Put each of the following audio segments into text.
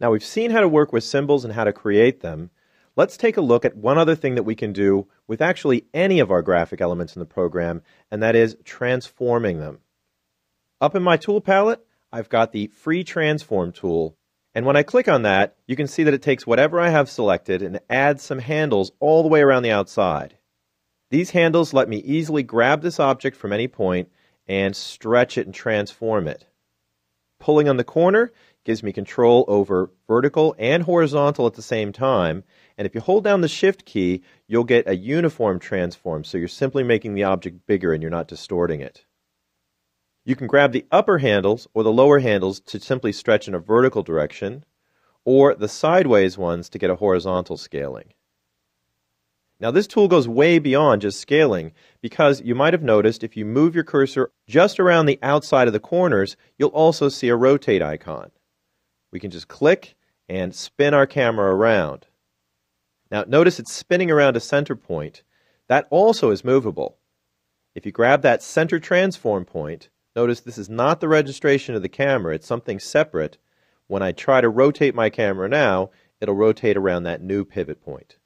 Now, we've seen how to work with symbols and how to create them. Let's take a look at one other thing that we can do with actually any of our graphic elements in the program, and that is transforming them. Up in my tool palette, I've got the Free Transform tool. And when I click on that, you can see that it takes whatever I have selected and adds some handles all the way around the outside. These handles let me easily grab this object from any point and stretch it and transform it pulling on the corner gives me control over vertical and horizontal at the same time. And if you hold down the shift key, you'll get a uniform transform. So you're simply making the object bigger and you're not distorting it. You can grab the upper handles or the lower handles to simply stretch in a vertical direction or the sideways ones to get a horizontal scaling. Now this tool goes way beyond just scaling because you might have noticed if you move your cursor just around the outside of the corners, you'll also see a rotate icon. We can just click and spin our camera around. Now notice it's spinning around a center point. That also is movable. If you grab that center transform point, notice this is not the registration of the camera, it's something separate. When I try to rotate my camera now, it'll rotate around that new pivot point.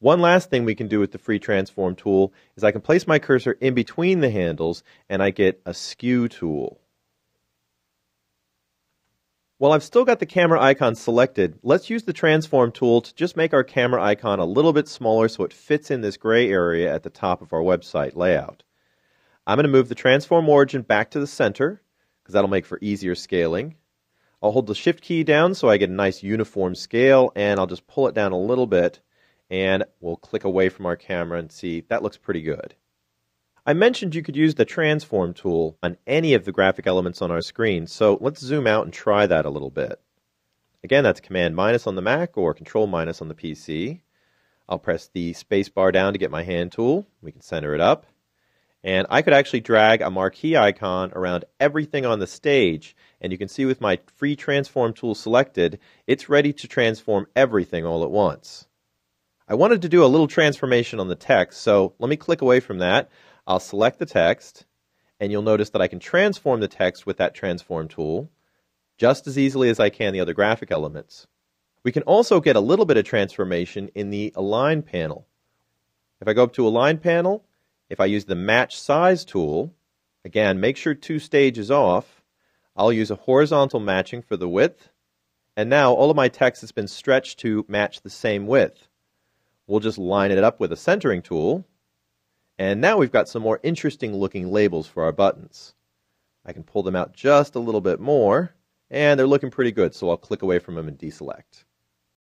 One last thing we can do with the free transform tool is I can place my cursor in between the handles and I get a skew tool. While I've still got the camera icon selected, let's use the transform tool to just make our camera icon a little bit smaller so it fits in this gray area at the top of our website layout. I'm going to move the transform origin back to the center because that'll make for easier scaling. I'll hold the shift key down so I get a nice uniform scale and I'll just pull it down a little bit and we'll click away from our camera and see that looks pretty good. I mentioned you could use the transform tool on any of the graphic elements on our screen, so let's zoom out and try that a little bit. Again, that's Command minus on the Mac or Control minus on the PC. I'll press the space bar down to get my hand tool. We can center it up. And I could actually drag a marquee icon around everything on the stage. And you can see with my free transform tool selected, it's ready to transform everything all at once. I wanted to do a little transformation on the text, so let me click away from that. I'll select the text, and you'll notice that I can transform the text with that transform tool just as easily as I can the other graphic elements. We can also get a little bit of transformation in the Align panel. If I go up to Align panel, if I use the Match Size tool, again, make sure two stages off, I'll use a horizontal matching for the width, and now all of my text has been stretched to match the same width. We'll just line it up with a centering tool. And now we've got some more interesting looking labels for our buttons. I can pull them out just a little bit more, and they're looking pretty good, so I'll click away from them and deselect.